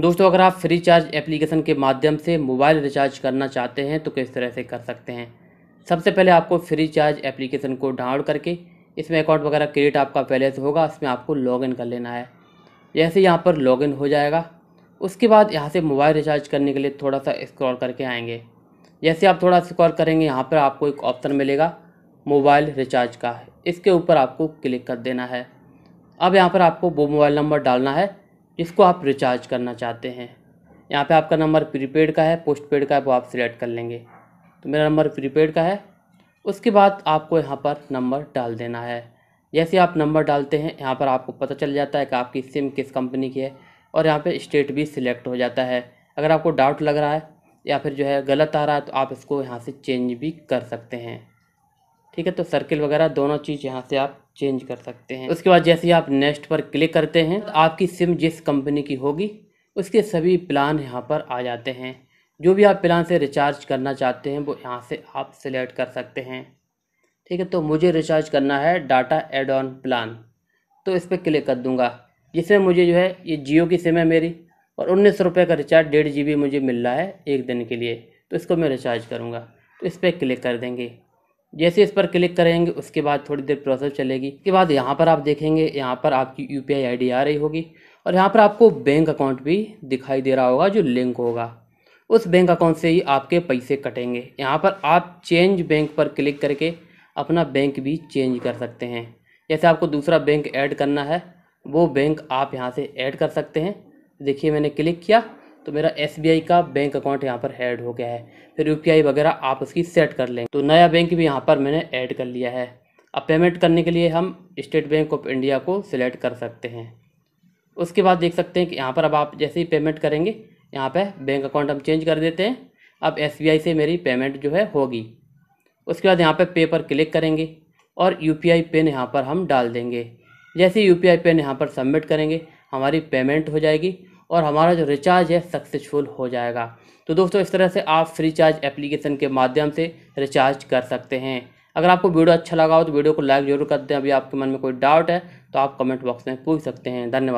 दोस्तों अगर आप फ्री चार्ज एप्लीकेशन के माध्यम से मोबाइल रिचार्ज करना चाहते हैं तो किस तरह से कर सकते हैं सबसे पहले आपको फ्री चार्ज एप्लीकेशन को डाउनलोड करके इसमें अकाउंट वगैरह क्रिएट आपका पहले से होगा इसमें आपको लॉगिन कर लेना है जैसे यहाँ पर लॉगिन हो जाएगा उसके बाद यहाँ से मोबाइल रिचार्ज करने के लिए थोड़ा सा स्क्रॉल करके आएंगे जैसे आप थोड़ा स्क्रॉल करेंगे यहाँ पर आपको एक ऑप्शन मिलेगा मोबाइल रिचार्ज का इसके ऊपर आपको क्लिक कर देना है अब यहाँ पर आपको वो मोबाइल नंबर डालना है इसको आप रिचार्ज करना चाहते हैं यहाँ पे आपका नंबर प्रीपेड का है पोस्ट पेड का है वो आप सिलेक्ट कर लेंगे तो मेरा नंबर प्रीपेड का है उसके बाद आपको यहाँ पर नंबर डाल देना है जैसे आप नंबर डालते हैं यहाँ पर आपको पता चल जाता है कि आपकी सिम किस कंपनी की है और यहाँ पर स्टेट भी सिलेक्ट हो जाता है अगर आपको डाउट लग रहा है या फिर जो है गलत आ रहा है तो आप इसको यहाँ से चेंज भी कर सकते हैं ठीक है तो सर्किल वगैरह दोनों चीज़ यहाँ से आप चेंज कर सकते हैं उसके बाद जैसे ही आप नेक्स्ट पर क्लिक करते हैं तो आपकी सिम जिस कंपनी की होगी उसके सभी प्लान यहाँ पर आ जाते हैं जो भी आप प्लान से रिचार्ज करना चाहते हैं वो यहाँ से आप सिलेक्ट कर सकते हैं ठीक है तो मुझे रिचार्ज करना है डाटा एड ऑन प्लान तो इस पर क्लिक कर दूँगा जिसमें मुझे जो है ये जियो की सिम है मेरी और उन्नीस रुपये का रिचार्ज डेढ़ जी मुझे मिल रहा है एक दिन के लिए तो इसको मैं रिचार्ज करूँगा तो इस पर क्लिक कर देंगे जैसे इस पर क्लिक करेंगे उसके बाद थोड़ी देर प्रोसेस चलेगी उसके बाद यहाँ पर आप देखेंगे यहाँ पर आपकी यू पी आई आ रही होगी और यहाँ पर आपको बैंक अकाउंट भी दिखाई दे रहा होगा जो लिंक होगा उस बैंक अकाउंट से ही आपके पैसे कटेंगे यहाँ पर आप चेंज बैंक पर क्लिक करके अपना बैंक भी चेंज कर सकते हैं जैसे आपको दूसरा बैंक ऐड करना है वो बैंक आप यहाँ से ऐड कर सकते हैं देखिए मैंने क्लिक किया तो मेरा एस का बैंक अकाउंट यहाँ पर ऐड हो गया है फिर यू वगैरह आप उसकी सेट कर लें तो नया बैंक भी यहाँ पर मैंने ऐड कर लिया है अब पेमेंट करने के लिए हम स्टेट बैंक ऑफ इंडिया को सिलेक्ट कर सकते हैं उसके बाद देख सकते हैं कि यहाँ पर अब आप जैसे ही पेमेंट करेंगे यहाँ पर बैंक अकाउंट हम चेंज कर देते हैं अब एस से मेरी पेमेंट जो है होगी उसके बाद यहाँ पर पे पर क्लिक करेंगे और यू पिन यहाँ पर हम डाल देंगे जैसे यू पिन यहाँ पर सबमिट करेंगे हमारी पेमेंट हो जाएगी और हमारा जो रिचार्ज है सक्सेसफुल हो जाएगा तो दोस्तों इस तरह से आप फ्री चार्ज एप्लीकेशन के माध्यम से रिचार्ज कर सकते हैं अगर आपको वीडियो अच्छा लगा हो तो वीडियो को लाइक जरूर कर दें अभी आपके मन में कोई डाउट है तो आप कमेंट बॉक्स में पूछ सकते हैं धन्यवाद